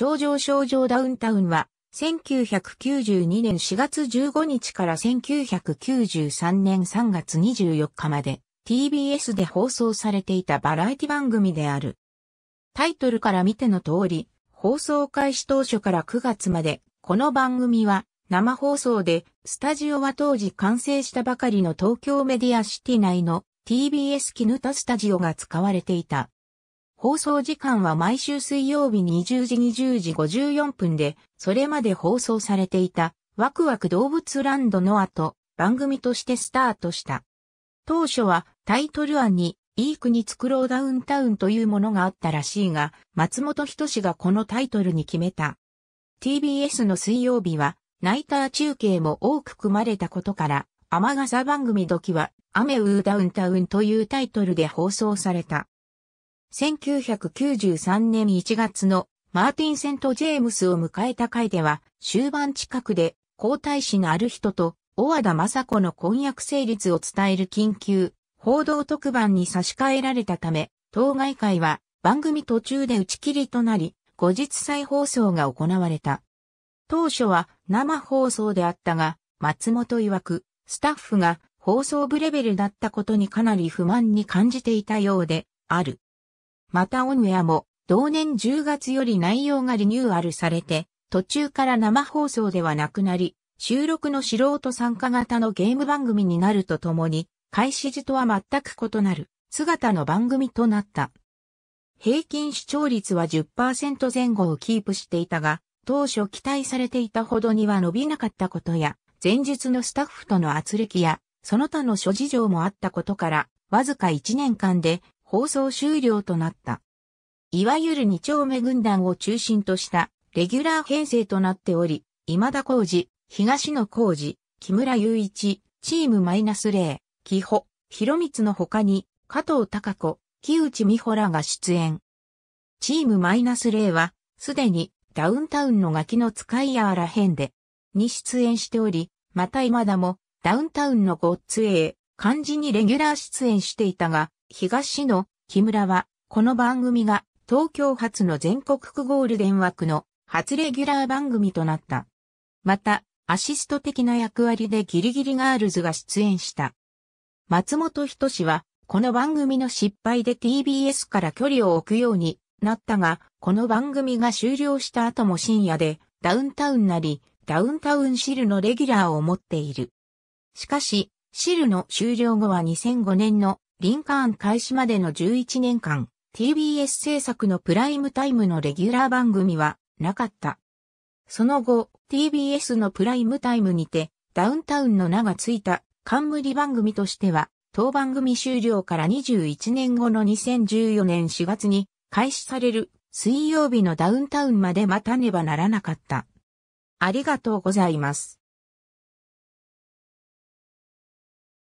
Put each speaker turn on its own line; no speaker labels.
頂上症状ダウンタウンは、1992年4月15日から1993年3月24日まで TBS で放送されていたバラエティ番組である。タイトルから見ての通り、放送開始当初から9月まで、この番組は生放送で、スタジオは当時完成したばかりの東京メディアシティ内の TBS キヌタスタジオが使われていた。放送時間は毎週水曜日20時20時54分で、それまで放送されていた、ワクワク動物ランドの後、番組としてスタートした。当初はタイトル案に、いい国作ろうダウンタウンというものがあったらしいが、松本人志がこのタイトルに決めた。TBS の水曜日は、ナイター中継も多く組まれたことから、雨傘番組時は、雨ウーダウンタウンというタイトルで放送された。1993年1月のマーティン・セント・ジェームスを迎えた会では、終盤近くで皇太子のある人と、小和田雅子の婚約成立を伝える緊急、報道特番に差し替えられたため、当該会は番組途中で打ち切りとなり、後日再放送が行われた。当初は生放送であったが、松本曰く、スタッフが放送部レベルだったことにかなり不満に感じていたようで、ある。またオンエアも同年10月より内容がリニューアルされて、途中から生放送ではなくなり、収録の素人参加型のゲーム番組になるとともに、開始時とは全く異なる姿の番組となった。平均視聴率は10%前後をキープしていたが、当初期待されていたほどには伸びなかったことや、前日のスタッフとの圧力や、その他の諸事情もあったことから、わずか1年間で放送終了となった。いわゆる二丁目軍団を中心としたレギュラー編成となっており、今田浩二、東野浩二、木村雄一、チームマイナス0、木穂、広光の他に、加藤隆子、木内美穂らが出演。チームマイナス0は、すでにダウンタウンのガキの使いやらんで、に出演しており、また今田もダウンタウンのごっつえ漢字にレギュラー出演していたが、東の木村は、この番組が東京発の全国区ゴールデン枠の初レギュラー番組となった。また、アシスト的な役割でギリギリガールズが出演した。松本人志は、この番組の失敗で TBS から距離を置くようになったが、この番組が終了した後も深夜で、ダウンタウンなり、ダウンタウンシルのレギュラーを持っている。しかし、シルの終了後は2005年のリンカーン開始までの11年間、TBS 制作のプライムタイムのレギュラー番組はなかった。その後、TBS のプライムタイムにて、ダウンタウンの名がついた冠番組としては、当番組終了から21年後の2014年4月に開始される水曜日のダウンタウンまで待たねばならなかった。ありがとうございます。